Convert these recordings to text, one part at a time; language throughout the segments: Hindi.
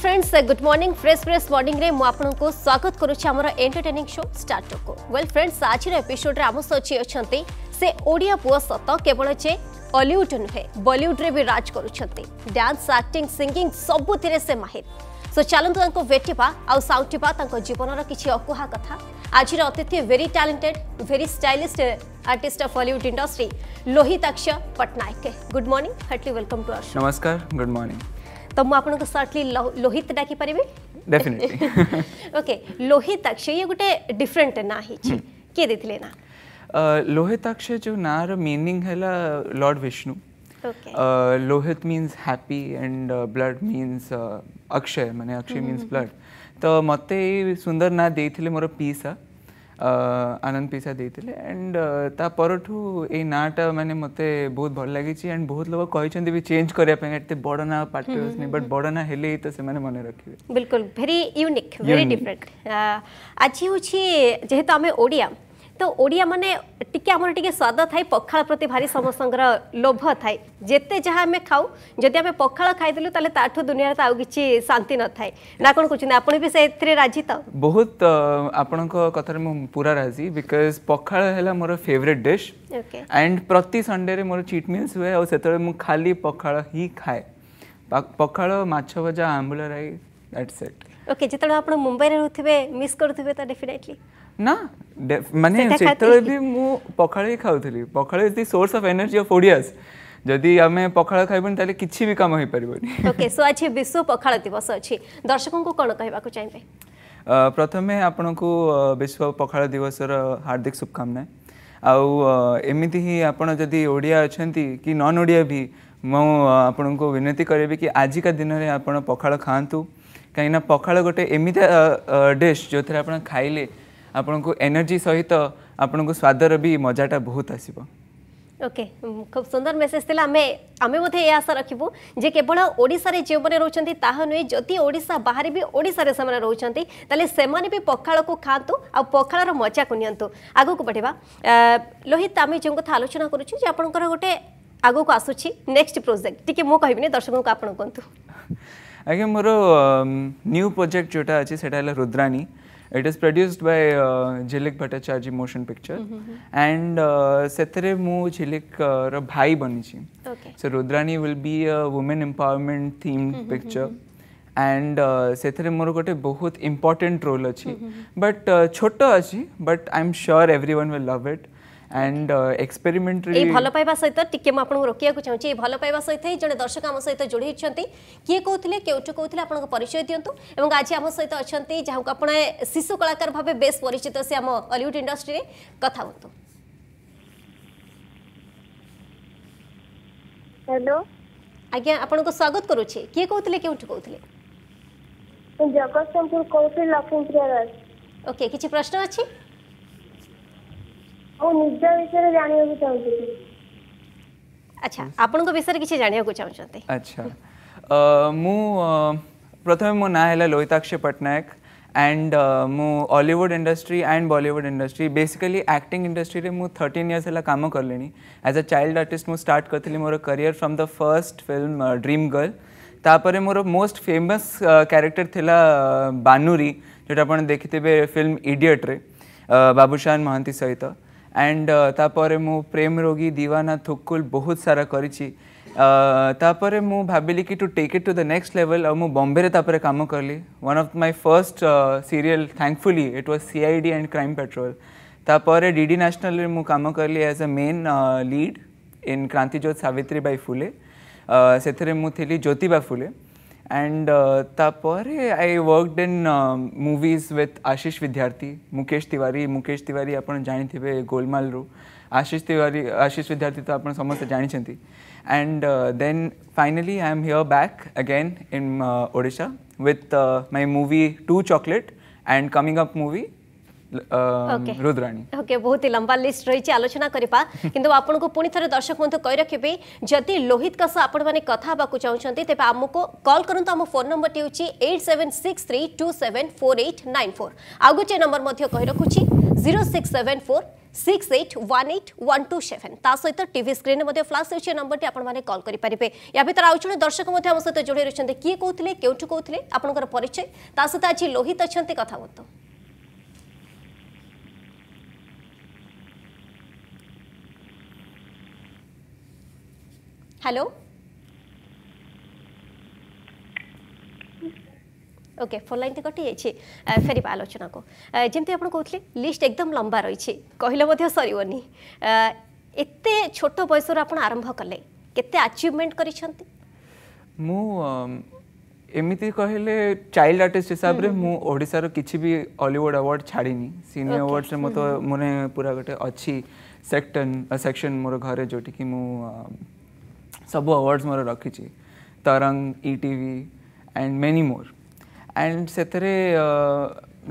Friends good morning fresh fresh morning morning में आपको स्वागत करुच्ची आम एंटरटेनिंग शो स्टार्ट को वेल फ्रेंड्स आज रे एपिसोड रे हम सोची अछंते से ओडिया पुओ सत केवल छे हॉलीवुड न है बॉलीवुड रे भी राज करुंच डांस एक्टिंग सिंगिंग सब सबुति से माहिर सो चलतु आ साउटिबा साउटा जीवन किछि अकुहा कथा आज रे अतिथि very talented very stylist artist of Hollywood industry Lohit Lohitaksh Patnaik good morning heartly welcome to our नमस्कार गुड मॉर्निंग ତ ମୁଁ ଆପଣଙ୍କୁ ସର୍ଟଲି ଲୋହିତ ଡାକିପାରିବି ଡେଫିନେଟଲି ଓକେ ଲୋହିତାକ୍ଷ ଇଏ ଗୋଟେ ଡିଫରେଣ୍ଟ ନାଁ ହେଇଛି କିଏ ଦେଇଥିଲେ ନା ଲୋହିତାକ୍ଷ ଯେଉଁ ନାଁର ମିନିଂ ହେଲା Lord Vishnu Lohit means happy and blood means अक्षय मैंने अक्षय मीन्स ब्लड तो मत सुंदर ना दे मोर पीसा आनंद पिसा ଦେଇଥିଲେ ଆଣ୍ଡ ତା ପରଠୁ ଏଇ ନାଁଟା ମାନେ ମୋତେ ବହୁତ ଭଲ ଲାଗିଛି ଆଣ୍ଡ ବହୁତ ଲୋକ କହିଛନ୍ତି ବି ଚେଞ୍ଜ କରିବା ପାଇଁ ଏତେ ବଡ଼ ନାଁ ପାଟି ହେଉନି ବଟ୍ ବଡ଼ ନାଁ ହେଲେ ତ ସେମାନେ ମନେ ରଖିବେ ବିଲକୁଲ ଭେରି ୟୁନିକ୍ ଭେରି ଡିଫରେଣ୍ଟ ଆଜି ହେଉଛି ଯେହେତୁ ଆମେ ଓଡ଼ିଆ ତ ଓଡ଼ିଆମାନେ ଟିକେ ଆମର ଟିକେ ସ୍ୱାଦ ଥାଏ ପଖାଳ ପ୍ରତି ଭାରି ସମସ୍ତଙ୍କର ଲୋଭ ଥାଏ ଯେତେ ଯାହା ଆମେ ଖାଉ ଯଦି ଆମେ ପଖାଳ ଖାଇଦେଲୁ ତାହେଲେ ତାଠୁ ଦୁନିଆରେ ତ ଆଉ କିଛି ଶାନ୍ତି ନଥାଏ ନା କ'ଣ କହୁଛନ୍ତି ଆପଣ ବି ସେଥିରେ ରାଜି ତ ବହୁତ ଆପଣଙ୍କ କଥାରେ ମୁଁ ପୁରା ରାଜି ବିକଜ ପଖାଳ ହେଲା ମୋର ଫେଭରେଟ୍ ଡିଶ୍ ଆଣ୍ଡ ପ୍ରତି ସଣ୍ଡେରେ ମୋର ଚିଟ୍ ମିଲ୍ସ ହୁଏ ଆଉ ସେତେବେଳେ ମୁଁ ଖାଲି ପଖାଳ ହିଁ ଖାଏ ପଖାଳ ମାଛ ଭଜା ଆମ୍ବୁଲ ରାଇ ଦ୍ୟାଟ୍ସ ଇଟ୍ ଓକେ ଯେତେବେଳେ ଆପଣ ମୁମ୍ବାଇରେ ରହୁଥିବେ ମିସ୍ କରୁଥିବେ ତ ଡେଫିନେଟଲି ନା ମାନେ ସେତେବେଳେ ବି ମୁଁ ପଖାଳ ହିଁ ଖାଉଥିଲି pakhala is the source of energy of Odias ଯଦି ଆମେ ପଖାଳ ଖାଇବୁନି ତାହେଲେ କିଛି ବି କାମ ହେଇପାରିବନି ଓକେ ସୋ ଆଜି ବିଶ୍ୱ ପଖାଳ ଦିବସ ଅଛି ଦର୍ଶକଙ୍କୁ କ'ଣ କହିବାକୁ ଚାହିଁବେ ପ୍ରଥମେ ଆପଣଙ୍କୁ ବିଶ୍ୱ ପଖାଳ ଦିବସର ହାର୍ଦ୍ଦିକ ଶୁଭକାମନା ଆଉ ଏମିତି ହିଁ ଆପଣ ଯଦି ଓଡ଼ିଆ ଅଛନ୍ତି କି ନନ୍ ଓଡ଼ିଆ ବି ମୁଁ ଆପଣଙ୍କୁ ବିନତି କରିବି କି ଆଜିକା ଦିନରେ ଆପଣ ପଖାଳ ଖାଆନ୍ତୁ କାହିଁକିନା ପଖାଳ ଗୋଟେ ଏମିତି ଡିଶ୍ ଯେଉଁଥିରେ ଆପଣ ଖାଇଲେ আপনক এনার্জি সহিত আপনক স্বাদৰবি মজাটা বহুত আসিব ওকে খুব সুন্দর মেছেজ দিলা আমি আমি মতে এই আশা ৰখিবো যে কেৱল ওড়িশাৰি যেমনে ৰোচান্তি তাহনৈ জ্যোতি ওড়িশা বাহিৰিবি ওড়িশাৰি সমানে ৰোচান্তি তলে সেমানিবি পখાળক খাওঁতু আৰু পখાળৰ মজা কনিয়ঁতু আগোক পঢ়েবা লোহিত আমি যিঙ্গ কথা আলোচনা কৰিছি যে আপোনকৰ গটে আগোক আসুছি নেক্সট প্ৰজেক্ট ঠিকি মই ক'হিব নি দৰ্শকক আপোনক কঁতু আকি মোৰ নিউ প্ৰজেক্ট যেটা আছে সেটা হ'ল Rudrani it is produced by jhilik uh, motion picture mm-hmm, mm-hmm. and uh, sethare mu jhilik uh, ra bhai banichi so rudrani will be a woman empowerment themed mm-hmm, picture and uh, sethare mor gote bahut important role but uh, choto achi but i'm sure everyone will love it and experiment ଏଇ ଭଲ ପାଇବା ସହିତ ଟିକେ ମୁଁ ଆପଣଙ୍କୁ ରୋକିବାକୁ ଚାହୁଁଛି ଏଇ ଭଲ ପାଇବା ସହିତ ହିଁ ଜଣେ ଦର୍ଶକ ଆମ ସହିତ ଯୋଡ଼ି ହୋଇଛନ୍ତି କିଏ କହୁଥିଲେ କେଉଁଠୁ କହୁଥିଲେ ଆପଣଙ୍କ ପରିଚୟ ଦିଅନ୍ତୁ ଏବଂ ଆଜି ଆମ ସହିତ ଅଛନ୍ତି ଯାହାକୁ ଆପଣ ଶିଶୁ କଳାକାର ଭାବେ ବେଶ୍ ପରିଚିତ ସେ ଆମ ଅଲିଉଡ଼ ଇଣ୍ଡଷ୍ଟ୍ରିରେ କଥା ହୁଅନ୍ତୁ ହ୍ୟାଲୋ ଆଜ୍ଞା ଆପଣଙ୍କୁ ସ୍ୱାଗତ କରୁଛି କିଏ କହୁଥିଲେ କେଉଁଠୁ କହୁଥିଲେ ଜଗତସିଂହପୁର କହୁଥିଲି ଲକ୍ଷ୍ମୀପ୍ରିୟା ଦାସ ଓକେ କିଛି ପ୍ରଶ୍ନ ଅଛି ମୁଁ ନିଜ ବିଷୟରେ ଜାଣିବାକୁ ଚାହୁଁଥିଲି ଆଚ୍ଛା ଆପଣଙ୍କ ବିଷୟରେ କିଛି ଜାଣିବାକୁ ଚାହୁଁଛନ୍ତି ଆଚ୍ଛା ମୁଁ ପ୍ରଥମେ ମୋ ନାଁ ହେଲା ଲୋହିତାକ୍ଷ ପଟ୍ଟନାୟକ ଆଣ୍ଡ ମୁଁ Ollywood industry and Bollywood industry basically acting ଇଣ୍ଡଷ୍ଟ୍ରିରେ ମୁଁ ଥର୍ଟିନ୍ ଇୟର୍ସ ହେଲା କାମ କଲିଣି ଆଜ୍ ଅ ଚାଇଲ୍ଡ ଆର୍ଟିଷ୍ଟ ମୁଁ ଷ୍ଟାର୍ଟ କରିଥିଲି ମୋର career from the first film Dream Girl ତାପରେ ମୋର ମୋଷ୍ଟ ଫେମସ୍ କ୍ୟାରେକ୍ଟର ଥିଲା ବାନୁରୀ ଯେଉଁଟା ଆପଣ ଦେଖିଥିବେ ଫିଲ୍ମ ଇଡିଅଟ୍ରେ ବାବୁଶାନ ମହାନ୍ତି ସହିତ एंड तापर मु प्रेम रोगी दीवाना थुकुल बहुत सारा करिछि तापर मु भाबिली कि to take it to the next level और मु बॉम्बे रे तापर काम करली one of my first serial thankfully it was CID and Crime Patrol तापर डीडी नेशनल रे मु काम करली as a main lead in Krantijyot Savitri Bai Phule से मु थिली ज्योतिबा फुले And uh, tapore I worked in uh, movies with Ashish Vidyarthi, Mukesh Tiwari. Mukesh Tiwari आपण ଜାଣିଥିବେ ro. Ashish Tiwari, Ashish Vidyarthi ତ ଆପଣ jani chanti. And uh, then finally I am here back again in uh, Odisha with uh, my movie Two Chocolate and coming up movie Rudrani okay ବହୁତ ଲମ୍ବା ଲିଷ୍ଟ ରହିଛି ଆଲୋଚନା କରିବା କିନ୍ତୁ ଆପଣଙ୍କୁ ପୁଣି ଥରେ ଦର୍ଶକ ବନ୍ଧୁ କହି ରଖିବି ଯଦି ଲୋହିତ କାଶ ଆପଣମାନେ କଥା ହେବାକୁ ଚାହୁଁଛନ୍ତି ତେବେ ଆମକୁ କଲ୍ କରନ୍ତୁ ଆମ ଫୋନ୍ ନମ୍ବରଟି ହେଉଛି eight seven six three two seven four eight nine four ଆଉ ଗୋଟିଏ ନମ୍ବର ମଧ୍ୟ କହି ରଖୁଛି zero six seven four six eight one eight one two seven তা সহ টিভি স্ক্রিনে মধ্যে ফ্লাশ হচ্ছে নম্বরটি আপনার কল করে পারে ইয়া ভিতরে আউ জন দর্শক মধ্যে আমার সহ যোড়াই রয়েছেন কি কৌলে কেউঠু কৌলে আপনার পরিচয় তা সহ আজ লোহিত অনেক কথা হতো হ্যালো ওকে ফোন লাইন কটিযাই ফেরবা আলোচনাকু যেমি আপনার কৌলে লিষ্ট একদম লম্বা রয়েছে কহিলে সরবনি এতে ছোট বয়সর আপনার আরম্ভ কলে কেতে আচিভমেন্ট করেছেন মু এমিতি কহিলে চাইল্ড আর্টিস্ট হিসাবে মু ওড়িশার কিছু বি অলিউড আওয়ার্ড ছাড়িনি সিনিয়র আওয়ার্ডস মতো মনে পুরা গোটে অছি সেকশন সেকশন মোর ঘরে যেটিকি মু ସବୁ ଆୱାର୍ଡ଼ସ୍ ମୋର ରଖିଛି Tarang E TV and many more and ସେଥିରେ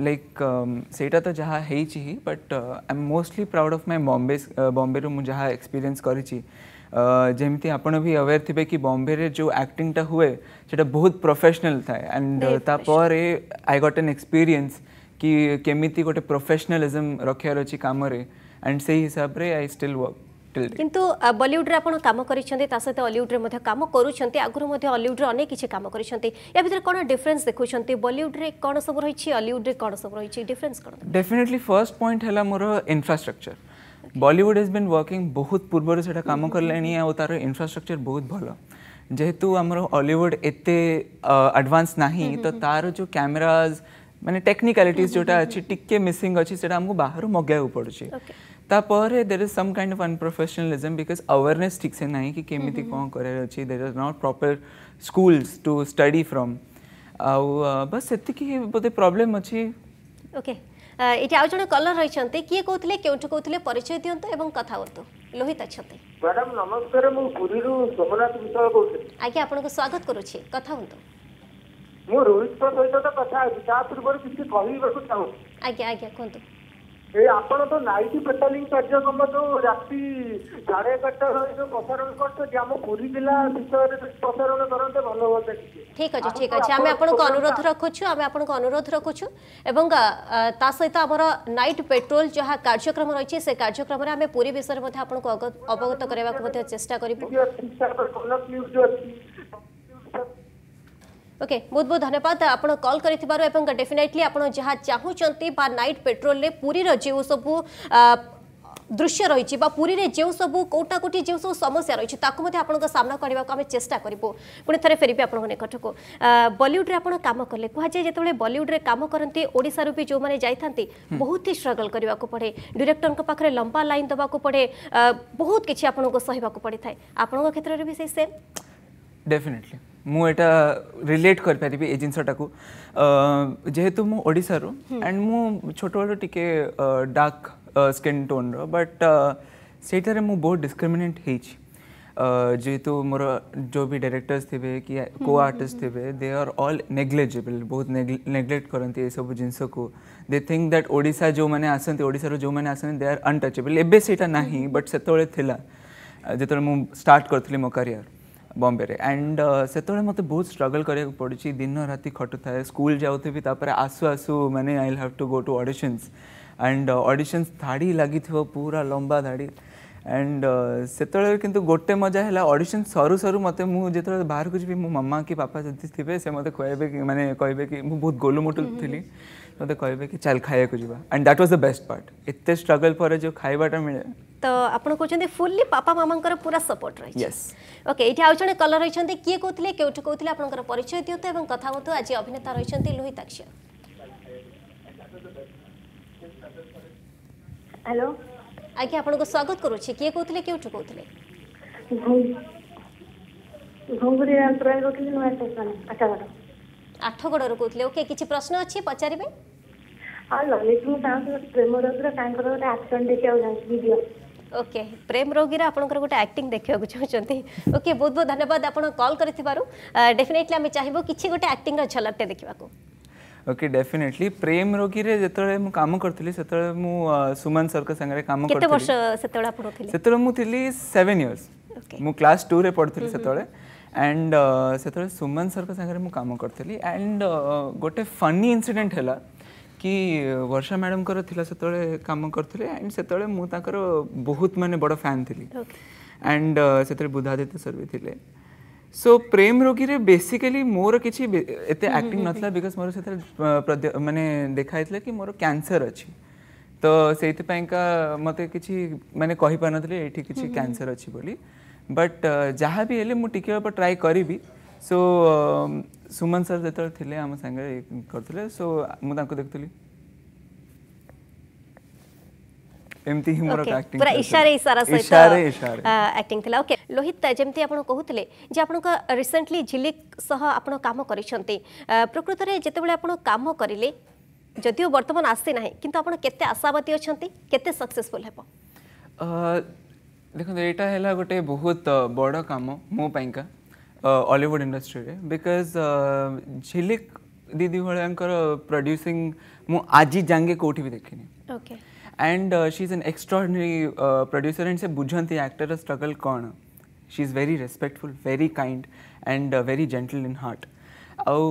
ଲାଇକ୍ ସେଇଟା ତ ଯାହା ହେଇଛି ହିଁ but I am mostly proud of my Bombay ବମ୍ବେରୁ ମୁଁ ଯାହା ଏକ୍ସପିରିଏନ୍ସ କରିଛି ଯେମିତି ଆପଣ ବି ଆୱେର୍ ଥିବେ କି ବମ୍ବେରେ ଯେଉଁ ଆକ୍ଟିଂଟା ହୁଏ ସେଇଟା ବହୁତ ପ୍ରଫେସନାଲ୍ ଥାଏ ଆଣ୍ଡ ତାପରେ ଆଇ ଗଟ୍ ଏନ୍ ଏକ୍ସପିରିଏନ୍ସ କି କେମିତି ଗୋଟେ ପ୍ରଫେସନାଲିଜମ୍ ରଖିବାର ଅଛି କାମରେ ଆଣ୍ଡ ସେଇ ହିସାବରେ ଆଇ ଷ୍ଟିଲ୍ ୱାର୍କ কিন্তু বলিউডরে আপনার কাম করেছেন তা সহ অলিউডরে মধ্যে কাম করছেন আগুর মধ্যে অলিউডরে অনেক কিছু কাম করেছেন এ ভিতরে কোন ডিফরেন্স দেখুছেন বলিউডরে কোন সব রয়েছে অলিউডরে কোন সব রয়েছে ডিফরেন্স কোন ডেফিনেটলি ফার্স্ট পয়েন্ট হলা মোর infrastructure Bollywood is been working বহুত পূর্বর সেটা কাম কলেনি আর তার ইনফ্রাস্ট্রকচর বহুত ভালো যেহেতু আমার অলিউড এতে আডভান্স নাহি তো তার যে ক্যামেরাজ মানে টেকনিকালিটিজ যেটা আছে টিকে মিসিং আছে সেটা আমাকে বাহার মগাইବାକୁ পড়ুছে तापर there is some kind of unprofessionalism because awareness ठीक से ना कि केमी कौन कर there is not proper schools to study from आउ बस से बोधे प्रोब्लेम अच्छी ओके ଏଠି ଆଉ ଜଣେ କଲର ରହିଛନ୍ତି କିଏ କହୁଥିଲେ କେଉଁଠୁ କହୁଥିଲେ ପରିଚୟ ଦିଅନ୍ତୁ ଏବଂ କଥା ହୁଅନ୍ତୁ ଲୋହିତ ଅଛନ୍ତି ମ୍ୟାଡାମ ନମସ୍କାର ମୁଁ ପୁରୀରୁ ସୋମନାଥ ବିଶ୍ୱାଳ କହୁଥିଲି ଆଜ୍ଞା ଆପଣଙ୍କୁ ସ୍ୱାଗତ କରୁଛି କଥା ହୁଅନ୍ତୁ ମୁଁ ରୋହିତଙ୍କ ସହିତ ତ କଥା ହେଉଛି ତା ପୂର୍ବରୁ କିଛି କହିବାକୁ ଚାହୁଁଛି ଆଜ୍ଞା ଆଜ୍ଞା କୁହନ୍ତୁ ଏ ଆପଣ ତ ନାଇଟ୍ ପେଟ୍ରୋଲିଂ କାର୍ଯ୍ୟକ୍ରମ ଯେଉଁ ରାତି ସାଢ଼େ ଏଗାରଟା ଯେଉଁ ପ୍ରସାରଣ କରୁଛନ୍ତି ଆମ ପୁରୀ ଜିଲ୍ଲା ବିଷୟରେ ପ୍ରସାରଣ କରନ୍ତେ ଭଲ ହୁଅନ୍ତା ଟିକେ ঠিক আছে ঠিক আছে আমি আপনার অনুরোধ রাখুছু আমি আপনার অনুরোধ রাখুছু এবং তা সহিত আমার নাইট পেট্রোল যা কার্যক্রম রয়েছে সে কার্যক্রমে আমি পুরী বিষয়ে আপনার অবগত করাইব চেষ্টা করবু ওকে বহুত বহুত ধন্যবাদ আপনার কল করে এবং ডেফিনেটলি আপনার যা চাহুমান বা নাইট পেট্রোলে পুরীর যে সবু দৃশ্য রয়েছে বা পুরীরে যে সবু কোটা কোটি যে সব সমস্যা রয়েছে তাকে মধ্যে আপনার সামনা করা আমি চেষ্টা করবু পুঁ থে ফেরবি আপনার নিকটক বলিউডে আপনার কাম কলে কুহযায় যেতবে বলিউডে কাম করতে ওড়শার বি যে যাই থাকে বহুত হি স্ট্রগল করা পড়ে ডিরেক্টর পাখে লম্বা লাইন দেওয়া পড়ে বহুত কিছু আপনার সহবাকে পড়ে থাকে আপনার ক্ষেত্রে বি সেই সেম ডেফিনেটলি मुटा रिलेट कर पारि ये जिनसटा को जेहेतु मुशार एंड मु छोट बल टे डार्क स्किन टोन रट से मु बहुत डिस्क्रिमिनेट हो जेहेतु मोर जो भी डायरेक्टर्स थे कि को आर्टिस्ट थे दे आर ऑल नेग्लेजेबल बहुत नेग्लेक्ट करते सब जिन दे थिंक दैट ओडा जो मैंने आसार जो मैंने आसान दे आर अनटचेबल एवं से बट से जो मुझे स्टार्ट करी मो कारीयर ବମ୍ବେରେ ଆଣ୍ଡ ସେତେବେଳେ ମୋତେ ବହୁତ ଷ୍ଟ୍ରଗଲ୍ କରିବାକୁ ପଡ଼ୁଛି ଦିନ ରାତି ଖଟୁଥାଏ ସ୍କୁଲ ଯାଉଥିବି ତାପରେ ଆସୁ ଆସୁ ମାନେ I have to go to auditions and auditions ଧାଡ଼ି ଲାଗିଥିବ ପୁରା ଲମ୍ବା ଧାଡ଼ି ଆଣ୍ଡ ସେତେବେଳେ କିନ୍ତୁ ଗୋଟେ ମଜା ହେଲା ଅଡିସନ୍ ସରୁ ସରୁ ମୋତେ ମୁଁ ଯେତେବେଳେ ବାହାରକୁ ଯିବି ମୋ ମାମା କି ବାପା ଯଦି ଥିବେ ସେ ମୋତେ କହିବେ କି ମାନେ କହିବେ କି ମୁଁ ବହୁତ ଗୋଲୁମୋଟୁ ଥିଲି ମୋତେ କହିବେ କି ଚାଲ ଖାଇବାକୁ ଯିବା and that was the best part ଏତେ ଷ୍ଟ୍ରଗଲ୍ ପରେ ଯେଉଁ ଖାଇବାଟା ମିଳେ ତ ଆପଣ କହୁଛନ୍ତି ଫୁଲ୍ଲି ବାପା ମାମାଙ୍କର ପୁରା ସପୋର୍ଟ ରହିଛି ଓକେ ଏଇଠି ଆଉ ଜଣେ କଲର୍ ରହିଛନ୍ତି କିଏ କହୁଥିଲେ କେଉଁଠୁ କହୁଥିଲେ ଆପଣଙ୍କର ପରିଚୟ ଦିଅନ୍ତୁ ଏବଂ କଥା ହୁଅନ୍ତୁ ଆଜି ଅଭିନେତା ରହିଛନ୍ତି ଲୋହିତ ଆକ୍ସିୟ ହ୍ୟାଲୋ আজ্ঞা আপনার স্বাগত করুছি কি কৌলে কেউঠু কৌলে আঠগড় কৌলে ওকে কিছু প্রশ্ন অছি পচারিবে ওকে প্রেম রোগীর আপনার গোটে আক্টিং দেখা চাহুন ওকে বহুত বহুত ধন্যবাদ আপনার কল করে ডেফিনেটলি আমি চাহিব কিছু গোটে আক্টিং ঝলকটে দেখা ओके डेफिनेटली प्रेम रोगीरे जेतळे मु काम करथिली सेतळे मु सुमन सर के संगे काम करथिली केते वर्ष सेतळे आपण होथिली मु थिली 7 इयर्स मु क्लास 2 रे पढथिली हम्म, हम्म. सेतळे एंड सेतळे सुमन सर के संगे मु काम करथिली एंड गोटे फनी इंसिडेंट हैला कि वर्षा मैडम कर थिला सेतळे काम करथिले एंड सेतळे मु ताकर बहुत माने बड़ फैन थिली एंड सेतळे बुधादित्य सर भी थिले सो प्रेम रोगीरे बेसिकाली मोर କିଛି ଏତେ ଆକ୍ଟିଂ ନଥିଲା ବିକଜ ମୋର ସେଥିରେ ମାନେ ଦେଖାଯାଇଥିଲା କି ମୋର କ୍ୟାନ୍ସର ଅଛି ତ ସେଇଥିପାଇଁକା ମୋତେ କିଛି ମାନେ କହିପାରୁନଥିଲି ଏଇଠି କିଛି କ୍ୟାନ୍ସର ଅଛି ବୋଲି ବଟ୍ ଯାହା ବି ହେଲେ ମୁଁ ଟିକେ ଅଳ୍ପ ଟ୍ରାଏ କରିବି ସୋ ସୁମନ ସାର୍ ଯେତେବେଳେ ଥିଲେ ଆମ ସାଙ୍ଗରେ କରୁଥିଲେ ସୋ ମୁଁ ତାଙ୍କୁ ଦେଖୁଥିଲି ଏମିତି ହିଁ ମୋର ଆକ୍ଟିଂ ପୁରା ଇଶାରେ ଇଶାରା ସହିତ ଇଶାରେ ଇଶାରେ ଆକ୍ଟିଂ ଥିଲା ଓକେ ଲୋହିତ ଯେମିତି ଆପଣ କହୁଥିଲେ ଯେ ଆପଣଙ୍କ ରିସେଣ୍ଟଲି ଝିଲିକ୍ ସହ ଆପଣ କାମ କରିଛନ୍ତି ପ୍ରକୃତରେ ଯେତେବେଳେ ଆପଣ କାମ କରିଲେ ଯଦିଓ ବର୍ତ୍ତମାନ ଆସିନାହିଁ କିନ୍ତୁ ଆପଣ କେତେ ଆଶାବାଦୀ ଅଛନ୍ତି କେତେ ସକ୍ସେସଫୁଲ୍ ହେବ ଦେଖନ୍ତୁ ଏଇଟା ହେଲା ଗୋଟେ ବହୁତ ବଡ଼ କାମ ମୋ ପାଇଁକା ଅଲିଉଡ଼ ଇଣ୍ଡଷ୍ଟ୍ରିରେ ବିକଜ୍ ଝିଲିକ୍ ଦିଦି ଭଳିଆଙ୍କର ପ୍ରଡ୍ୟୁସିଂ ମୁଁ ଆଜି ଯାଙ୍କେ କେଉଁଠି ବି ଦେଖିନି okay and uh, she's an extraordinary uh, producer and se bujhanti actor struggle kon she's very respectful very kind and uh, very gentle in heart ଆଉ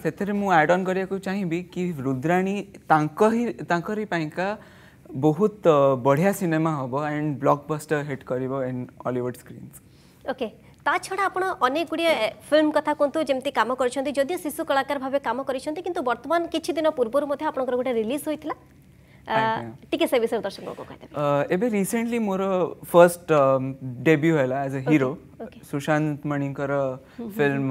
ସେଥିରେ ମୁଁ ଆଡ଼୍ ଅନ୍ କରିବାକୁ ଚାହିଁବି କି ରୁଦ୍ରାଣୀ ତାଙ୍କ ହିଁ ତାଙ୍କରି ପାଇଁକା ବହୁତ ବଢ଼ିଆ ସିନେମା ହେବ ଆଣ୍ଡ ବ୍ଲକ୍ ବଷ୍ଟର ହିଟ୍ କରିବ ଇନ୍ ଅଲିଉଡ଼ ସ୍କ୍ରିନ୍ସ ଓକେ ତା ଛଡ଼ା ଆପଣ ଅନେକ ଗୁଡ଼ିଏ ଫିଲ୍ମ କଥା କୁହନ୍ତୁ ଯେମିତି କାମ କରିଛନ୍ତି ଯଦିଓ ଶିଶୁ କଳାକାର ଭାବେ କାମ କରିଛନ୍ତି କିନ୍ତୁ ବର୍ତ୍ତମାନ କିଛି ଦିନ ପୂର୍ବରୁ ମଧ୍ୟ ଆପଣଙ୍କର ଗୋଟେ ରିଲିଜ୍ ହୋଇଥିଲା ଟିକେ ସେ ବିଷୟରେ ଦର୍ଶକଙ୍କୁ କହିଦେବେ ଏବେ ରିସେଣ୍ଟଲି ମୋର ଫର୍ଷ୍ଟ ଡେବ୍ୟୁ ହେଲା ଆଜ୍ ଏ ହିରୋ ସୁଶାନ୍ତ ମଣିଙ୍କର film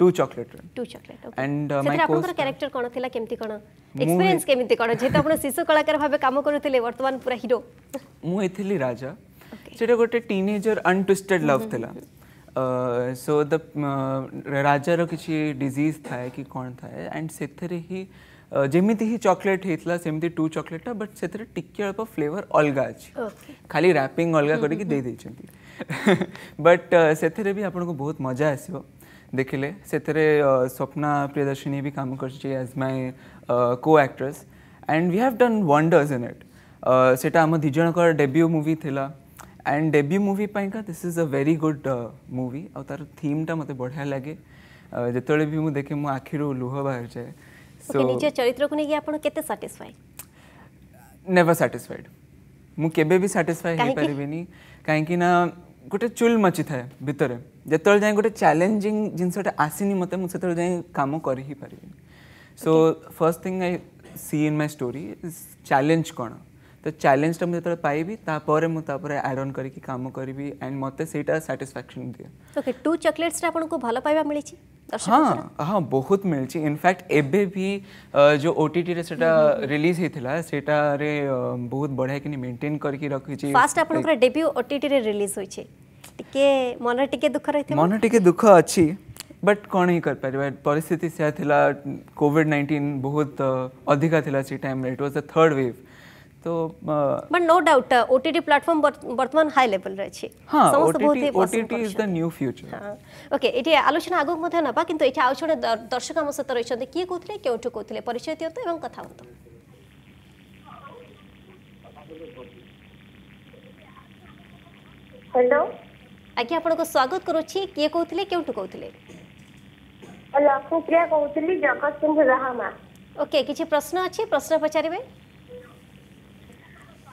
Two Chocolate Two Chocolate and ଆପଣଙ୍କର କ୍ୟାରେକ୍ଟର କ'ଣ ଥିଲା କେମିତି କ'ଣ ଏକ୍ସପିରିଏନ୍ସ କେମିତି କ'ଣ ଯେହେତୁ ଆପଣ ଶିଶୁ କଳାକାର ଭାବେ କାମ କରୁଥିଲେ ବର୍ତ୍ତମାନ ପୁରା ହିରୋ ମୁଁ ଏଥିଲି ରାଜା ସେଟା ଗୋଟେ ଟିନେଜର ଅନଟ୍ୱିଷ୍ଟେଡ୍ ଲଭ୍ ଥିଲା ସୋ ଦ ରାଜାର କିଛି ଡିଜିଜ୍ ଥାଏ କି କ'ଣ ଥାଏ ଆଣ୍ଡ ସେଥିରେ ହିଁ ଯେମିତି ହିଁ ଚକୋଲେଟ୍ ହେଇଥିଲା ସେମିତି ଟୁ ଚକୋଲେଟ୍ଟା ବଟ୍ ସେଥିରେ ଟିକେ ଅଳ୍ପ ଫ୍ଲେଭର୍ ଅଲଗା ଅଛି ଖାଲି ରାପିଂ ଅଲଗା କରିକି ଦେଇ ଦେଇଛନ୍ତି ବଟ୍ ସେଥିରେ ବି ଆପଣଙ୍କୁ ବହୁତ ମଜା ଆସିବ ଦେଖିଲେ ସେଥିରେ ସ୍ୱପ୍ନା ପ୍ରିୟଦର୍ଶିନୀ ବି କାମ କରିଛି as my co actress and we have done wonders in it ସେଇଟା ଆମ ଦୁଇ ଜଣଙ୍କର ଡେବ୍ୟୁ ମୁଭି ଥିଲା ଆଣ୍ଡ ଡେବ୍ୟୁ ମୁଭି ପାଇଁକା this is a very good movie ଆଉ ତା'ର ଥିମ୍ଟା ମୋତେ ବଢ଼ିଆ ଲାଗେ ଯେତେବେଳେ ବି ମୁଁ ଦେଖେ ମୋ ଆଖିରୁ ଲୁହ ବାହାରିଯାଏ सो निजे चरित्र को नेकी आपण केते सटिस्फाई नेवर सटिस्फाइड मु केबे भी सटिस्फाई हे परबेनी काहे कि ना गोटे चुल मची थाए भितर जत जाए गोटे चैलेंजिंग जिनसटा आसीनी मते मु सेतल जाए काम कर ही परबेनी so first thing I see in my story is challenge कोना तो चैलेंजा मुझे पाई एड करम करी एंड मतलब साटिस्फैक्शन दिए टू चकलेट्स हाँ हाँ बहुत मिली इनफैक्ट एबे भी जो ओ टी रिलीज होता से बहुत बढ़िया मेन्टेन करके मन टे दुख अच्छी बट कौन ही कर पार परिस्थिति से कोविड नाइंटीन बहुत अधिका थी time it was the third wave তো but no doubt OTT platform বর্তমান হাই লেভেল রয়েছে হ্যাঁ OTT OTT is the new future okay এটি আলোচনা আগক মধ্যে নবা কিন্তু এটি আউ জনে দর্শক আম সহ রয়েছেন কি কৌলে কেউঠু কৌলে পরিচয় দিও এবং কথা হতো হ্যালো আজ্ঞা আপনাকে স্বাগত করুছি কি কৌলে কেউঠু কৌলে লক্ষ্মীপ্রিয়া কৌলি জগৎসিংহ রাহামা ওকে কিছু প্রশ্ন আছে প্রশ্ন পচারিবে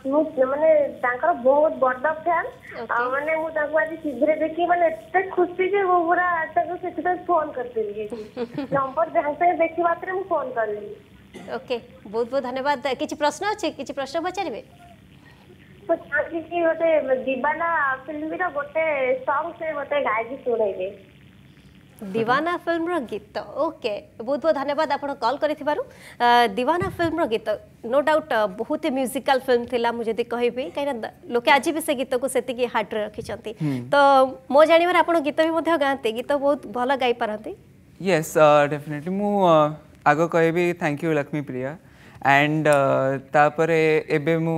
ମୁଁ ମାନେ ତାଙ୍କର ବହୁତ ବଡ ଫ୍ୟାନ୍ ଆଉ ମାନେ ମୁଁ ତାଙ୍କୁ ଆଜି ଟିଭିରେ ଦେଖି ମାନେ ଏତେ ଖୁସି ଯେ ମୁଁ ପୁରା ତାକୁ ସେଥିପାଇଁ ଫୋନ କରିଥିଲି ନମ୍ବର ଯାହା ସାଙ୍ଗେ ଦେଖି ମାତ୍ରେ ମୁଁ ଫୋନ କଲି ଓକେ ବହୁତ ବହୁତ ଧନ୍ୟବାଦ କିଛି ପ୍ରଶ୍ନ ଅଛି କିଛି ପ୍ରଶ୍ନ ପଚାରିବେ ମୁଁ ଚାହୁଁଛି କି ଗୋଟେ ଦିବାନା ଫିଲ୍ମର ଗୋଟେ ସଙ୍ଗ ସେ ମୋତେ ଗାଇକି ଶୁଣେଇବେ ଦିୱାନା ଫିଲ୍ମର ଗୀତ ଓକେ ବହୁତ ବହୁତ ଧନ୍ୟବାଦ ଆପଣ କଲ୍ କରିଥିବାରୁ ଦିୱାନା ଫିଲ୍ମର ଗୀତ ନୋ ଡାଉଟ୍ ବହୁତ ମ୍ୟୁଜିକାଲ ଫିଲ୍ମ ଥିଲା ମୁଁ ଯଦି କହିବି କାହିଁକିନା ଲୋକେ ଆଜି ବି ସେ ଗୀତକୁ ସେତିକି ହାର୍ଟରେ ରଖିଛନ୍ତି ତ ମୋ ଜାଣିବାରେ ଆପଣ ଗୀତ ବି ମଧ୍ୟ ଗାଆନ୍ତି ଗୀତ ବହୁତ ଭଲ ଗାଇପାରନ୍ତି ୟେସ୍ ଡେଫିନେଟଲି ମୁଁ ଆଗ କହିବି thank you Lakshmi Priya and ତାପରେ ଏବେ ମୁଁ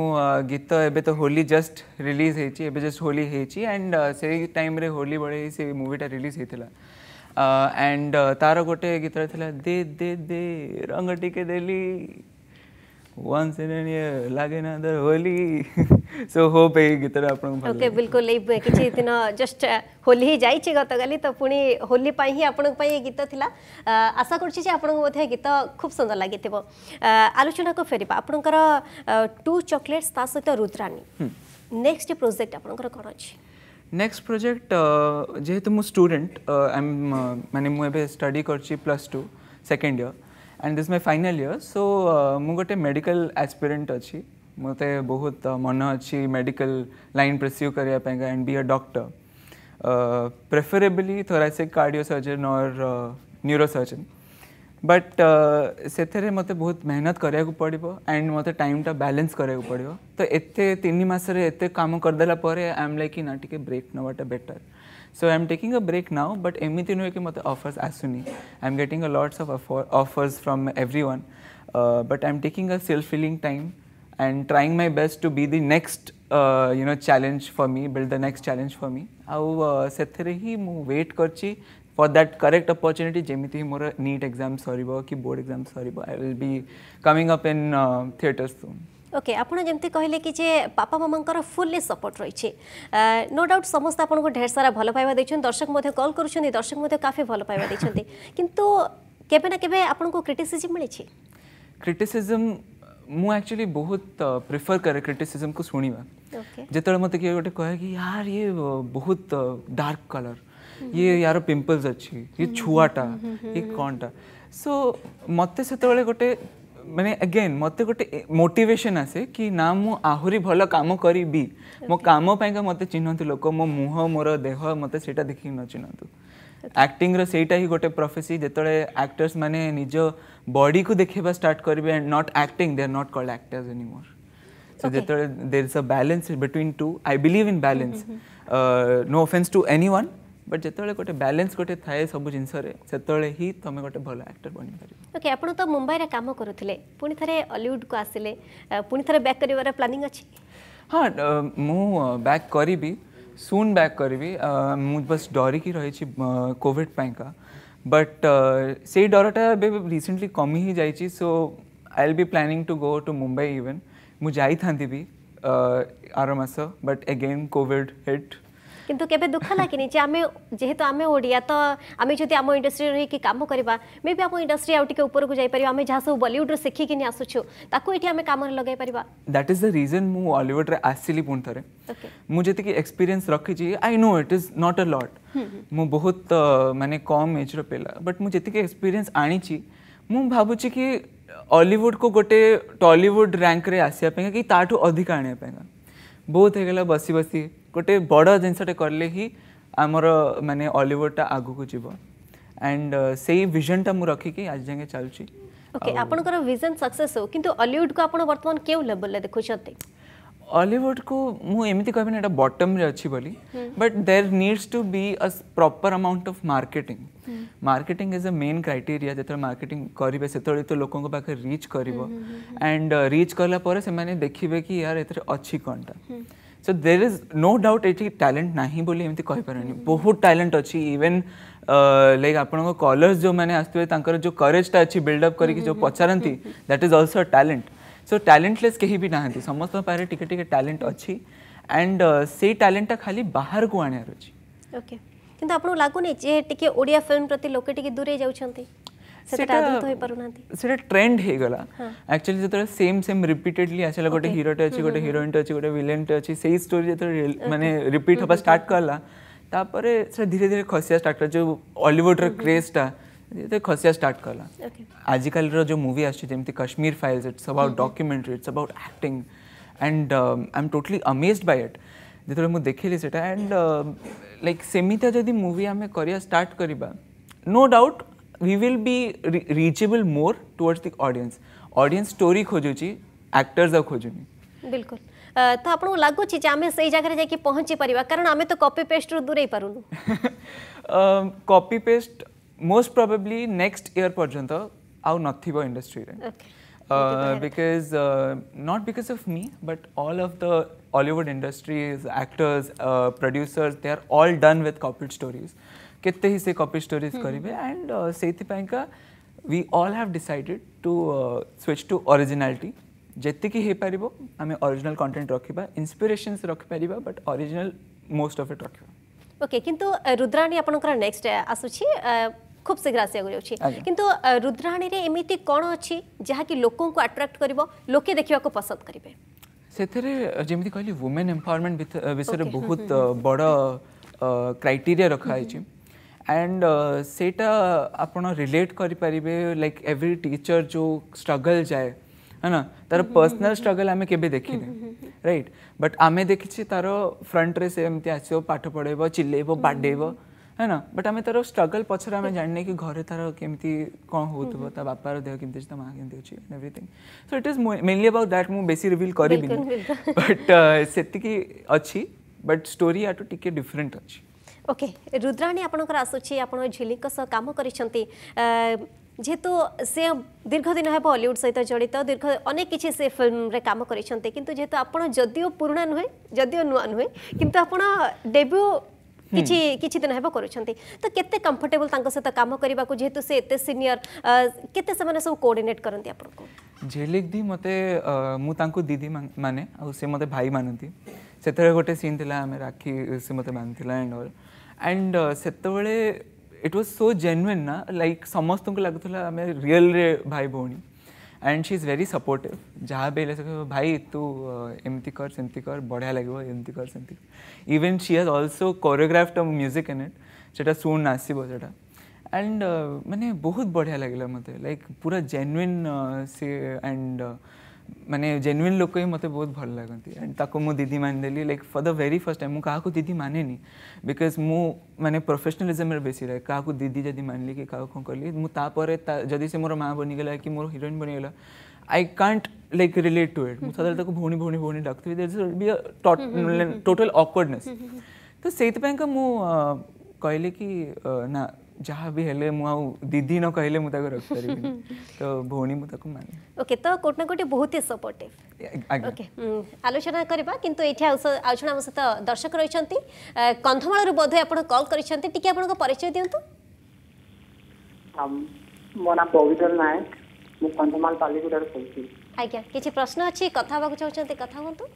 ଗୀତ ଏବେ ତ ହୋଲି ଜଷ୍ଟ ରିଲିଜ୍ ହେଇଛି ଏବେ ଜଷ୍ଟ ହୋଲି ହେଇଛି ଆଣ୍ଡ ସେଇ ଟାଇମ୍ରେ ହୋଲି ବେଳେ ସେ ମୁଭିଟା ରିଲିଜ୍ ହେଇଥିଲା ಆ್ಯಂಡ್ ತಾರ ಗೊಟ್ಟೆ दे दे दे ದೇ ದೇ देली ದೇಲಿ इन in a लागे ना another होली सो होप गीत रे आपण ओके बिल्कुल ए किछि दिन जस्ट होली ही जाई छि गत गली तो पुनी होली पाई ही आपण पाई गीत थिला आशा करछि जे आपण मध्ये गीत खूब सुंदर लागितबो आलोचना को फेरिबा आपणकर टू चॉकलेट्स ता सहित रुद्रानी नेक्स्ट प्रोजेक्ट आपणकर कोन अछि नेक्स्ट प्रोजेक्ट uh, जेहेतु मु स्टूडेंट आई एम माने मुझे स्टडी करछि plus 2 second year and this my final year so मु गोटे मेडिकल एस्पिरेंट अछि मत बहुत uh, मन अछि मेडिकल लाइन परस्यू करने and be a doctor preferably thoracic cardio surgeon और न्यूरो सर्जन बट ସେଥିରେ ମୋତେ ବହୁତ ମେହନତ କରିବାକୁ ପଡ଼ିବ ଆଣ୍ଡ ମୋତେ ଟାଇମ୍ଟା ବାଲାନ୍ସ କରିବାକୁ ପଡ଼ିବ ତ ଏତେ ତିନି ମାସରେ ଏତେ କାମ କରିଦେଲା ପରେ ଆଇ ଏମ୍ ଲାଇକ୍ ନା ଟିକେ ବ୍ରେକ୍ ନେବାଟା better So I'm taking a break now, but एमिति नुहे कि मत offers आसुनी I am getting a lots of offers from everyone, uh, but I'm taking a self-healing time and trying my best to be the next uh, you know challenge for me, build the next challenge for me. ଆଉ ସେଥିରେ ହିଁ ମୁଁ ୱେଟ୍ କରିଛି for that correct opportunity jemiti mora neat exam sariba ki board exam sariba i will be coming up in uh, theater soon okay आप जमी कहले कि जे बापा मामा फुल्ली सपोर्ट रही है नो डाउट समस्त आपको ढेर सारा भल पाइबा देखते दर्शक कल कर दर्शक काफी भल पाइबा देखते किंतु केबे ना केबे आपको क्रिटिसिजम मिली क्रिटिसिजम मु एक्चुअली बहुत प्रिफर करे क्रिटिसिजम को शुणा okay. जिते मतलब किए गोटे कहे कि यार ये बहुत डार्क कलर ये यार पिंपल्स अच्छी ये छुआटा ये कौन टा सो मत से गोटे मैंने अगेन मत गोटे मोटिवेशन आसे कि ना मु आहुरी भल कम करी मो कम मत चिन्हतु लोक मो मुह मोर देह मत से देख न चिन्हत आक्टिंग रहीटा ही गोटे प्रफेसी जो आक्टर्स मैंने निज बडी को देखा स्टार्ट करेंगे and not acting they are not called actors any more so जो there is a balance between two I believe in balance no offence to any but जिते गोटे बालान्स गोटे थाए सब जिनसे ही तुम गोटे भल आक्टर बन पार ओके आप तो मुंबई कम करुले पुणी थे हलीउड को आसिले पुणी थे बैक कर प्लानिंग अच्छी हाँ मुक बैक करी सुन बैक करी मुझे बस डरिकी रही कोविड बट से डरटा रिसेंटली कमी ही जाइए so I will be planning to go to Mumbai even मुझे जाई था भी आर मस बट अगेन कोविड हिट কিন্তু কেবে দুখ লাগি নি চি আমি জেহেতো আমি ওড়িয়া তো আমি যদি আমো ইন্ডাস্ট্রি হিকি কাম করিবা মেবি আমো ইন্ডাস্ট্রি আউটকে উপর কো যাই পারিবা আমি যাহা সব বলিউড রে শিখি কি নি আসুছো তাকো এতি আমি কামে লাগাই পারিবা দ্যাট ইজ দা রিজন মু অলিভড রে আসসিলি পন তরে ওকে মু জেতি কি experience Rocky ji I know it is not a lot মু বহুত মানে কম এজ রে পেলা বাট মু জেতি কি এক্সপেরিয়েন্স আনিচি মু ভাবুচি কি অলিভড কো গটে টলিউড র‍্যাঙ্ক রে আসিয়া পেগা কি তাটু অধিক আনি পেগা বহুত হে গলা বসি বসি ଗୋଟେ ବଡ଼ ଜିନିଷଟେ କଲେ ହିଁ ଆମର ମାନେ ଅଲିଉଡ଼ଟା ଆଗକୁ ଯିବ ଆଣ୍ଡ ସେଇ ଭିଜନଟା ମୁଁ ରଖିକି ଆଜି ଯାଏଁ ଚାଲୁଛି ଓକେ ଆପଣଙ୍କର ଭିଜନ ସକ୍ସେସ୍ ହଉ କିନ୍ତୁ ଅଲିଉଡ଼କୁ ଆପଣ ବର୍ତ୍ତମାନ କେଉଁ ଲେଭେଲରେ ଦେଖୁଛନ୍ତି ଅଲିଉଡ଼କୁ ମୁଁ ଏମିତି କହିବିନି ଏଇଟା ବଟମ୍ରେ ଅଛି ବୋଲି but there needs to be a proper amount of marketing marketing is a main criteria ଯେତେବେଳେ ମାର୍କେଟିଂ କରିବେ ସେତେବେଳେ ତ ଲୋକଙ୍କ ପାଖରେ ରିଚ୍ କରିବ ଆଣ୍ଡ ରିଚ୍ କଲା ପରେ ସେମାନେ ଦେଖିବେ କି ୟାର ଏଥିରେ ଅଛି କ'ଣଟା so there is no doubt ये टैलेंट ना बोली एम कहीपरि बहुत टैलेंट अच्छी इवेन लाइक आप कलर्स जो मैंने आसते जो करेजा अच्छी बिल्डअप करके जो पचारती that is also talent so talentless कहीं भी ना तो समस्त पाए टिके टैलेंट अच्छी एंड से टैलेंटा खाली बाहर को आने ओके किंतु आपन लागो ने जे टिके ओडिया फिल्म प्रति लोके टिके दूरै जाउछंती ସେଟା ଆଦୃତ ହେଇପାରୁନାହାନ୍ତି ସେଟା ଟ୍ରେଣ୍ଡ ହେଇଗଲା ଆକ୍ଚୁଆଲି ଯେତେବେଳେ ସେମ୍ ସେମ୍ ରିପିଟେଡଲି ଆସିଲା ଗୋଟେ ହିରୋଟେ ଅଛି ଗୋଟେ ହିରୋଇନଟେ ଅଛି ଗୋଟେ ଭିଲେନଟେ ଅଛି ସେଇ ଷ୍ଟୋରି ଯେତେବେଳେ ମାନେ ରିପିଟ୍ ହେବା ଷ୍ଟାର୍ଟ କଲା ତାପରେ ସେଟା ଧୀରେ ଧୀରେ ଖସିବା ଷ୍ଟାର୍ଟ କଲା ଯୋଉ ଅଲିଉଡ଼ର କ୍ରେଜ୍ଟା ଯେତେ ଖସିବା ଷ୍ଟାର୍ଟ କଲା ଆଜିକାଲିର ଯୋଉ ମୁଭି ଆସୁଛି ଯେମିତି Kashmir Files it's about documentary it's about acting and I am totally amazed by it ଯେତେବେଳେ ମୁଁ ଦେଖିଲି ସେଟା ଆଣ୍ଡ ଲାଇକ୍ ସେମିତିଆ ଯଦି ମୁଭି ଆମେ କରିବା ଷ୍ଟାର୍ଟ କରିବା no doubt we will be reachable more towards the audience audience story खोजुची एक्टर्स आ खोजुनी बिल्कुल तो आपन लागो छि जे आमे सही जगह रे जाके पहुंची परिवा कारण आमे तो कॉपी पेस्ट रु दूरै परुनु copy paste most probably next year पर्यंत आउ नथिबो इंडस्ट्री रे because not because of me but all of the Hollywood industries actors producers they are all done with copied stories केते कपी स्टोरीज करेंगे and say we all have decided to switch to originality जितकि हो पार आम अरिजिनाल कंटेंट रखा इंस्पिरेशंस रखिपर but original most of it रखा ओके किंतु रुद्राणी आपंकर नेक्स्ट uh, आसुची uh, खूब शीघ्र आसा जा uh, रुद्राणी में एमती कौन अच्छी जहाँ कि लोक आट्राक्ट कर लोक देखा पसंद करेंगे से जमी कहली वुमेन एम्पावरमेंट विषय बहुत हम्म, हम्म, हम्म। बड़ क्राइटेरिया रखा रखाई एंड से आप रिलेट करें लाइक एवरी टीचर जो स्ट्रगल जाए है ना तार पर्सनाल स्ट्रगल आम के देखने रईट बट आम देखी तार फ्रंट्रे से आसो पाठ पढ़ेब चिले बाडेब है ना बट आम तार स्ट्रगल पचर आम जानने कि घर तार कमी कौन हो बापार देह केमती अच्छे माँ अच्छे and everything so it is mainly about that मुझे बेसी रिविल कर बट से अच्छी बट स्टोरी आठ टी डिफरेन्ट अच्छी ओके रुद्राणी आपण आसूँ झिली कम कर जेहेतु से दीर्घ दिन हे बलीउड सहित जड़ित दीर्घ अनेक किसी से फिल्म रे काम करते कि जेहेतु आप जदिओ नुहे जदिओ नुआ नुहे कि आपड़ डेब्यू किसी हम्म। दिन हम कर तो केते कंफर्टेबल सहित कम करने को जेहेतु से एत के सब कोअर्डनेट करते झेलिक दी मत मुझे दीदी माने से मत भाई मानती से गोटे सीन थी राखी से मतलब मानते एंड ଆଣ୍ଡ ସେତେବେଳେ ଇଟ୍ ୱାଜ୍ ସୋ ଜେନ୍ୟୁନ୍ ନା ଲାଇକ୍ ସମସ୍ତଙ୍କୁ ଲାଗୁଥିଲା ଆମେ ରିଅଲ୍ରେ ଭାଇ ଭଉଣୀ and she is very supportive ଯାହା ବି ହେଲେ ସେ ଭାଇ ତୁ ଏମିତି କର ସେମିତି କର ବଢ଼ିଆ ଲାଗିବ ଏମିତି କର ସେମିତି କର even she has also choreographed music in it ସେଟା ଶୁଣ ଆସିବ ସେଟା ଆଣ୍ଡ ମାନେ ବହୁତ ବଢ଼ିଆ ଲାଗିଲା ମୋତେ ଲାଇକ୍ ପୁରା ଜେନ୍ୟୁନ୍ ସିଏ ଆଣ୍ଡ ମାନେ ଜେନୁଇନ୍ ଲୋକ ହିଁ ମୋତେ ବହୁତ ଭଲ ଲାଗନ୍ତି ଆଣ୍ଡ ତାକୁ ମୁଁ ଦିଦି ମାନିଦେଲି like for the very first time ମୁଁ କାହାକୁ ଦିଦି ମାନେନି ବିକଜ୍ ମୁଁ ମାନେ ପ୍ରଫେସନାଲିଜମ୍ରେ ବେଶୀ ରହେ କାହାକୁ ଦିଦି ଯଦି ମାନିଲି କି କାହାକୁ କ'ଣ କଲି ମୁଁ ତାପରେ ଯଦି ସେ ମୋର ମାଆ ବନିଗଲା କି ମୋର ହିରୋଇନ୍ ବନିଗଲା I can't like relate to it ମୁଁ ସଦାବେଳେ ତାକୁ ଭଉଣୀ ଭଉଣୀ ଭଉଣୀ ଡାକୁଥିବି ବି ଟୋଟାଲ୍ ଅକ୍ୱାର୍ଡନେସ୍ ତ ସେଇଥିପାଇଁକା ମୁଁ କହିଲି କି ନା ଯାହା ବି ହେଲେ ମୁଁ ଆଉ ଦିଦି ନ କହିଲେ ମୁଁ ତାକୁ ରଖିପାରିବିନି ତ ଭଉଣୀ ମୁଁ ତାକୁ ମାନେ ଓକେ ତ କୋଟି ନା କୋଟି ବହୁତ ହି ସପୋର୍ଟିଭ୍ ଓକେ ଆଲୋଚନା କରିବା କିନ୍ତୁ ଏଇଠି ଆଉ ଜଣେ ଆମ ସହିତ ଦର୍ଶକ ରହିଛନ୍ତି କନ୍ଧମାଳରୁ ବୋଧହୁଏ ଆପଣ କଲ୍ କରିଛନ୍ତି ଟିକେ ଆପଣଙ୍କ ପରିଚୟ ଦିଅନ୍ତୁ ମୋ ନାଁ ପବିତ୍ର ନାୟକ ମୁଁ କନ୍ଧମାଳ ପାଲିଗୁଡ଼ାରୁ କହୁଛି ଆଜ୍ଞା କିଛି ପ୍ରଶ୍ନ ଅଛି କଥା ହେବାକୁ ଚାହୁଁଛନ୍ତି କଥା ହୁଅନ୍ତୁ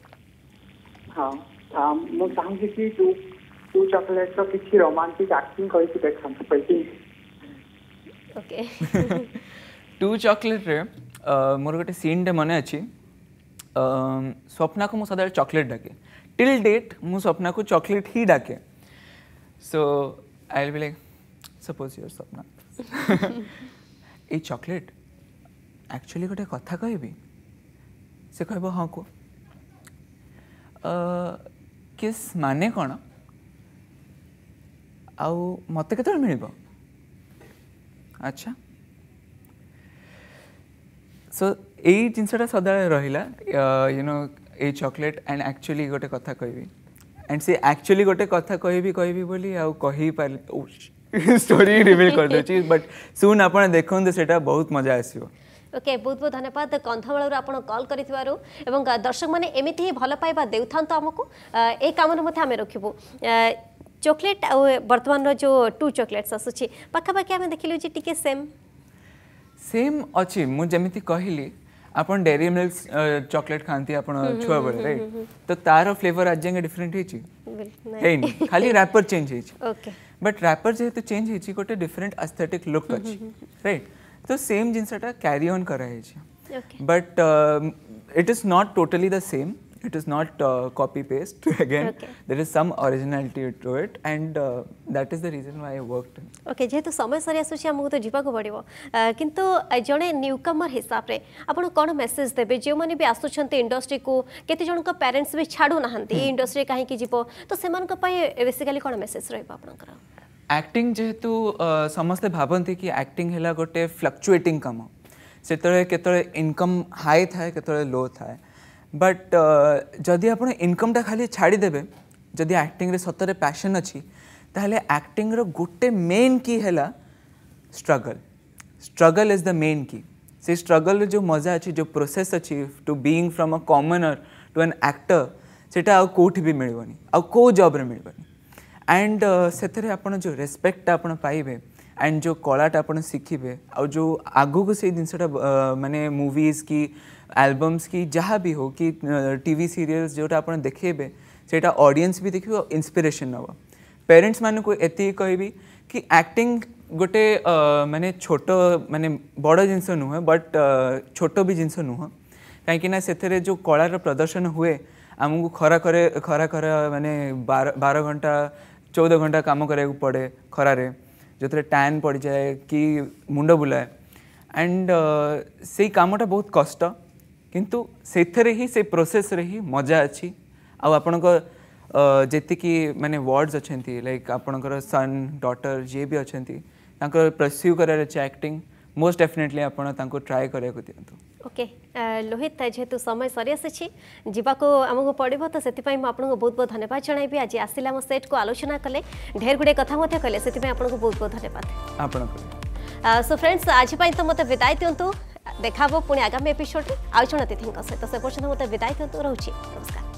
ହଁ ମୁଁ ଚାହୁଁଛି କି ଯୋଉ टू चॉकलेट रे मोर गोटे सीन डे मन अच्छी स्वप्ना को मुझे साधारण चॉकलेट डाके टिल डेट मुझे स्वप्ना को चॉकलेट ही डाके so I will suppose your Swapna ये चॉकलेट एक्चुअली गोटे कथा कह से कह हाँ को किस माने कौन ଆଉ ମୋତେ କେତେବେଳେ ମିଳିବ ଆଚ୍ଛା ସୋ ଏଇ ଜିନିଷଟା ସଦାବେଳେ ରହିଲା ୟୁ ନୋ ଏଇ ଚକୋଲେଟ୍ ଆଣ୍ଡ ଆକ୍ଚୁଆଲି ଗୋଟେ କଥା କହିବି ଆଣ୍ଡ ସେ ଆକ୍ଚୁଆଲି ଗୋଟେ କଥା କହିବି କହିବି ବୋଲି ଆଉ କହିପାରିଲି ଷ୍ଟୋରି ରିଭିଲ୍ କରିଦେଉଛି ବଟ୍ ସୁନ୍ ଆପଣ ଦେଖନ୍ତୁ ସେଇଟା ବହୁତ ମଜା ଆସିବ ওকে বহুত ବହୁତ ଧନ୍ୟବାଦ কন্ধমালু ଆପଣ କଲ୍ କରିଥିବାରୁ ଏବଂ ଦର୍ଶକମାନେ ଏମିତି ହିଁ ଭଲ ପାଇବା ଦେଉଥାନ୍ତୁ ଆମକୁ আমাকে କାମରେ ମଧ୍ୟ ଆମେ ରଖିବୁ चॉकलेट आ बर्तमान जो टू चॉकलेट्स आसूची पाखापाखि आम देखिलु जे टिके सेम सेम अच्छी मु जमिति कहली आपण डेरी मिल्क चॉकलेट खाती आपण छुआ बेले राइट हम्म, हम्म, हम्म। तो तार फ्लेवर आज जाए डिफरेंट होईनि खाली रैपर चेंज होईଛି ओके बट रैपर जेहेतु चेंज होईଛି गोटे डिफरेंट एस्थेटिक लुक अछि राइट तो सेम जिनसटा कैरी ऑन करा होईଛି but it is not totally the same it is not uh, copy paste again okay. there is some originality to it and uh, that is the reason why i worked okay jehetu samay sari asuchi amaku to jibaku padibo kintu jane newcomer hisab re apan kon message debe je mane bi asuchanti industry ku kete jan ka parents bi chadu nahanti e industry kahi ki jibo to seman ka pai basically kon message rahibo apan kara acting jehetu samaste bhabanti ki acting hela gote fluctuating kama setare ketare income high thae ketare low thae but जदि आप इनकमटा खाली छाड़देवे जदि आक्टिंग सतरे पैसन अच्छी तेल आक्टिंग गोटे मेन की है struggle struggle is the main key से स्ट्रगल जो मजा अच्छे जो प्रोसेस अच्छी to being from a commoner to an actor से आउ भी मिलवनि आउ को जॉब एंड से आपण जो रिस्पेक्ट आपण एंड जो कलाटा आपण सिखिबे जो आगु को से दिनसटा माने मुविज कि एलबम्स की जहाँ भी हो कि टीवी सीरियल्स जो आप देखेबे से ऑडियंस भी देखिए इंस्पिरेशन नव पेरेंट्स मान को कह कि एक्टिंग गोटे मानने छोट मानने बड़ जिनस नुह बट छोट भी जिनस नुह कहीं जो कलार प्रदर्शन हुए आम को खरा करे खरा खरा मानने बार बार घंटा चौदह घंटा कम कराया पड़े खरारे जो थे टैन पड़ जाए कि मुंड बुलाए एंड uh, से कमटा बहुत कष्ट किंतु से प्रोसेस ही मजा अच्छी आपण जी मैंने वर्ड्स अच्छा लाइक आपणकर सन् डटर जी भी अच्छा परस्यू कर आक्टिंग मोस्ट डेफिनेटली आपड़ ट्राए करा दि ओके लोहित जेहेतु समय सरी आमको पड़ो तो से आपको बहुत बहुत धन्यवाद जन आज आसा मो सेट को आलोचना कले ढेर गुड कथा कले से आपको बहुत बहुत धन्यवाद सो फ्रेंड्स आज तो मतलब विदाय दिंटू দেখাব পুଣି ଆଗାମୀ ଏପିସୋଡ଼ରେ ଆଉ ଜଣେ ଅତିଥିଙ୍କ ସହିତ ସେ ପର୍ଯ୍ୟନ୍ତ ମୋତେ ବିଦାୟ ଦିଅନ୍ତୁ ରହୁଛି ନମସ୍କାର